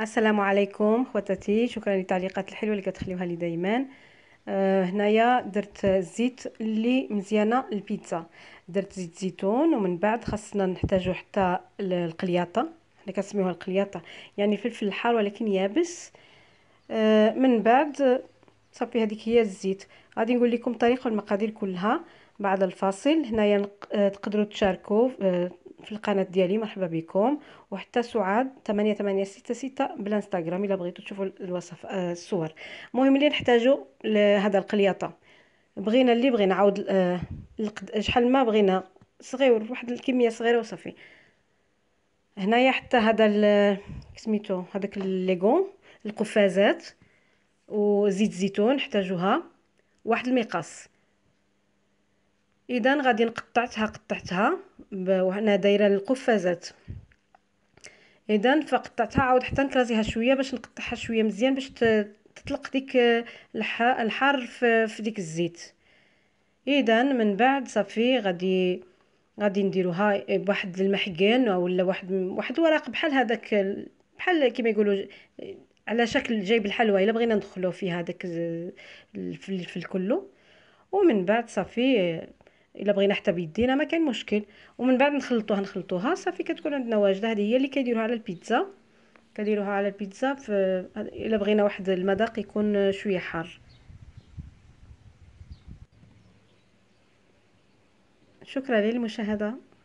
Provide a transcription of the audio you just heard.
السلام عليكم خواتاتي شكرا للتعليقات الحلوه اللي كتخليوها لي دائما آه هنايا درت الزيت اللي مزيانه البيتزا درت زيت زيتون ومن بعد خاصنا نحتاجو حتى القلياطه حنا كنسميوها القلياطه يعني الفلفل الحار ولكن يابس آه من بعد صافي هذيك هي الزيت غادي نقول لكم الطريقه والمقادير كلها بعد الفاصل هنايا آه، تقدروا تشاركوا آه في القناه ديالي مرحبا بكم وحتى سعاد 8866 بالانستغرام الا بغيتو تشوفوا الوصف آه، الصور المهم اللي نحتاجو لهذا القلياطه بغينا اللي بغينا عاود آه، شحال ما بغينا صغير واحد الكميه صغيره وصافي هنايا حتى هذا سميتو هذاك الليغون القفازات وزيت زيتون نحتاجوها واحد المقص اذا غادي نقطعتها قطعتها وانا دايره القفازات اذا فقطعتها عاود حتى نكرازيها شويه باش نقطعها شويه مزيان باش تطلق ديك الحار في ديك الزيت اذا من بعد صافي غادي غادي نديروها بواحد المحكان ولا واحد واحد ورق بحال هذاك بحال كما يقولوا على شكل جايب الحلوى الا بغينا ندخلو فيه هذاك في الكلو ومن بعد صافي الا بغينا حتى بيدينا ما كان مشكل ومن بعد نخلطوها نخلطوها صافي كتكون عندنا واجده هذه هي اللي كيديروها على البيتزا كديروها على البيتزا ف... الا بغينا واحد المذاق يكون شويه حار شكرا للمشاهده